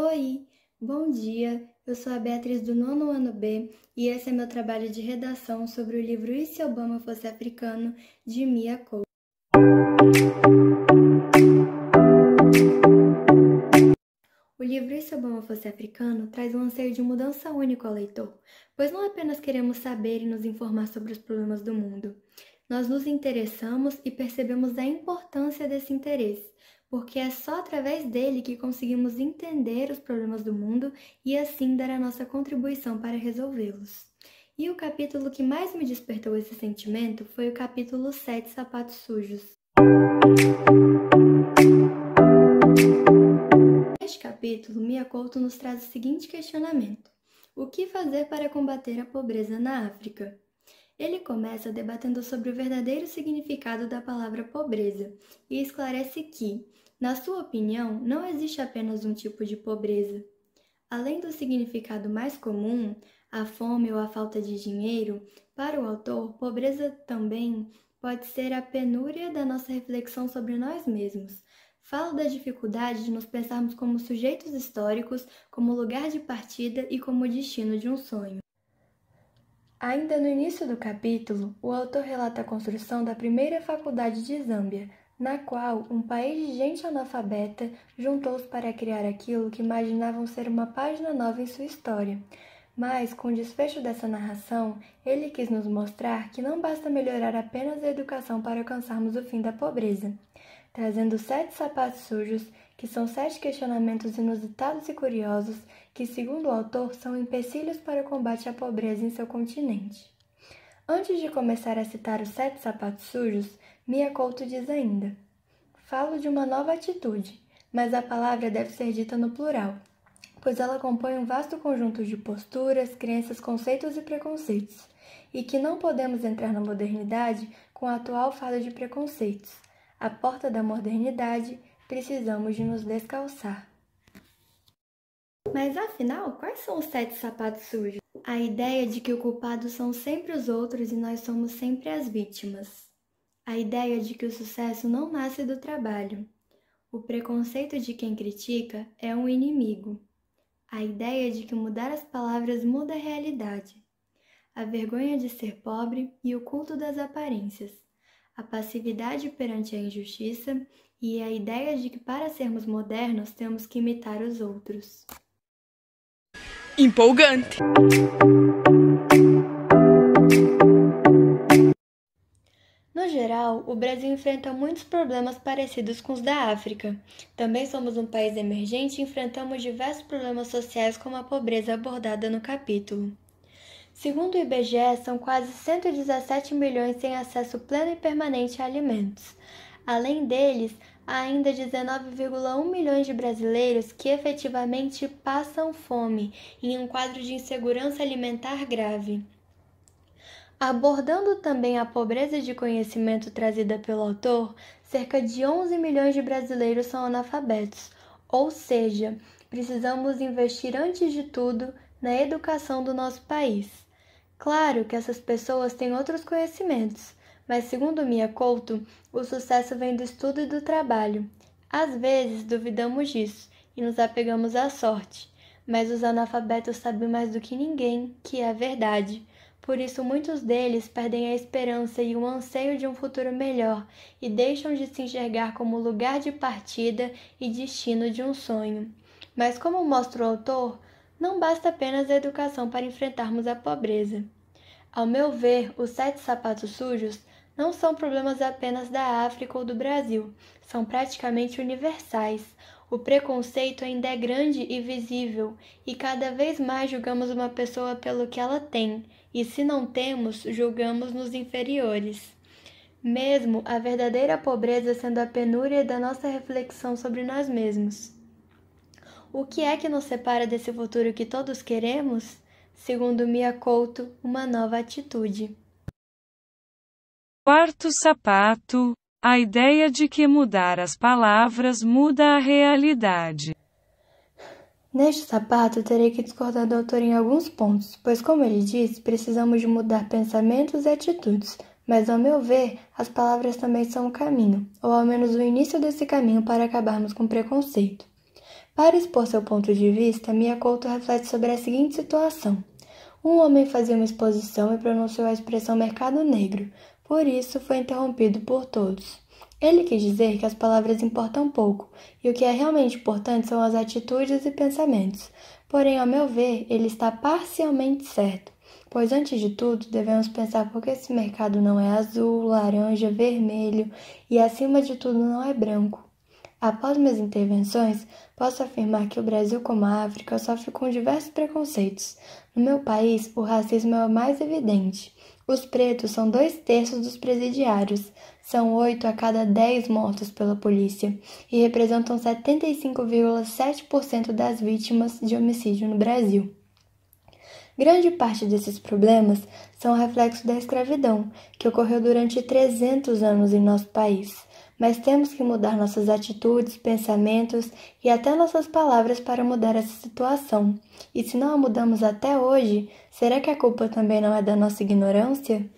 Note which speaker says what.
Speaker 1: Oi, bom dia. Eu sou a Beatriz do nono ano B e esse é meu trabalho de redação sobre o livro E se Obama fosse africano de Mia Cole. O livro E se Obama fosse africano traz um anseio de mudança único ao leitor, pois não apenas queremos saber e nos informar sobre os problemas do mundo. Nós nos interessamos e percebemos a importância desse interesse, porque é só através dele que conseguimos entender os problemas do mundo e assim dar a nossa contribuição para resolvê-los. E o capítulo que mais me despertou esse sentimento foi o capítulo 7 Sapatos Sujos. Neste capítulo, Mia Couto nos traz o seguinte questionamento: O que fazer para combater a pobreza na África? Ele começa debatendo sobre o verdadeiro significado da palavra pobreza e esclarece que na sua opinião, não existe apenas um tipo de pobreza. Além do significado mais comum, a fome ou a falta de dinheiro, para o autor, pobreza também pode ser a penúria da nossa reflexão sobre nós mesmos. Fala da dificuldade de nos pensarmos como sujeitos históricos, como lugar de partida e como destino de um sonho. Ainda no início do capítulo, o autor relata a construção da primeira faculdade de Zâmbia, na qual um país de gente analfabeta juntou-se para criar aquilo que imaginavam ser uma página nova em sua história. Mas, com o desfecho dessa narração, ele quis nos mostrar que não basta melhorar apenas a educação para alcançarmos o fim da pobreza. Trazendo sete sapatos sujos, que são sete questionamentos inusitados e curiosos que, segundo o autor, são empecilhos para o combate à pobreza em seu continente. Antes de começar a citar os sete sapatos sujos, Mia Couto diz ainda: Falo de uma nova atitude, mas a palavra deve ser dita no plural, pois ela compõe um vasto conjunto de posturas, crenças, conceitos e preconceitos, e que não podemos entrar na modernidade com a atual fala de preconceitos. A porta da modernidade, precisamos de nos descalçar. Mas afinal, quais são os sete sapatos sujos? A ideia de que o culpado são sempre os outros e nós somos sempre as vítimas a ideia de que o sucesso não nasce do trabalho. O preconceito de quem critica é um inimigo. A ideia de que mudar as palavras muda a realidade. A vergonha de ser pobre e o culto das aparências. A passividade perante a injustiça e a ideia de que para sermos modernos temos que imitar os outros. Empolgante! modo geral, o Brasil enfrenta muitos problemas parecidos com os da África. Também somos um país emergente e enfrentamos diversos problemas sociais, como a pobreza abordada no capítulo. Segundo o IBGE, são quase 117 milhões sem acesso pleno e permanente a alimentos. Além deles, há ainda 19,1 milhões de brasileiros que efetivamente passam fome em um quadro de insegurança alimentar grave. Abordando também a pobreza de conhecimento trazida pelo autor, cerca de 11 milhões de brasileiros são analfabetos, ou seja, precisamos investir antes de tudo na educação do nosso país. Claro que essas pessoas têm outros conhecimentos, mas segundo Mia Couto, o sucesso vem do estudo e do trabalho. Às vezes duvidamos disso e nos apegamos à sorte, mas os analfabetos sabem mais do que ninguém que é a verdade. Por isso, muitos deles perdem a esperança e o anseio de um futuro melhor e deixam de se enxergar como lugar de partida e destino de um sonho. Mas, como mostra o autor, não basta apenas a educação para enfrentarmos a pobreza. Ao meu ver, os sete sapatos sujos não são problemas apenas da África ou do Brasil, são praticamente universais, o preconceito ainda é grande e visível, e cada vez mais julgamos uma pessoa pelo que ela tem, e se não temos, julgamos nos inferiores. Mesmo a verdadeira pobreza sendo a penúria da nossa reflexão sobre nós mesmos. O que é que nos separa desse futuro que todos queremos? Segundo Mia Couto, uma nova atitude. Quarto sapato a ideia de que mudar as palavras muda a realidade. Neste sapato, terei que discordar do autor em alguns pontos, pois, como ele diz, precisamos de mudar pensamentos e atitudes, mas, ao meu ver, as palavras também são o caminho, ou ao menos o início desse caminho para acabarmos com o preconceito. Para expor seu ponto de vista, Mia Couto reflete sobre a seguinte situação. Um homem fazia uma exposição e pronunciou a expressão mercado negro, por isso foi interrompido por todos. Ele quis dizer que as palavras importam pouco e o que é realmente importante são as atitudes e pensamentos. Porém, ao meu ver, ele está parcialmente certo, pois antes de tudo devemos pensar por que esse mercado não é azul, laranja, vermelho e acima de tudo não é branco. Após minhas intervenções, posso afirmar que o Brasil, como a África, sofre com diversos preconceitos. No meu país, o racismo é o mais evidente. Os pretos são dois terços dos presidiários, são oito a cada dez mortos pela polícia e representam 75,7% das vítimas de homicídio no Brasil. Grande parte desses problemas são reflexo da escravidão, que ocorreu durante 300 anos em nosso país mas temos que mudar nossas atitudes, pensamentos e até nossas palavras para mudar essa situação. E se não a mudamos até hoje, será que a culpa também não é da nossa ignorância?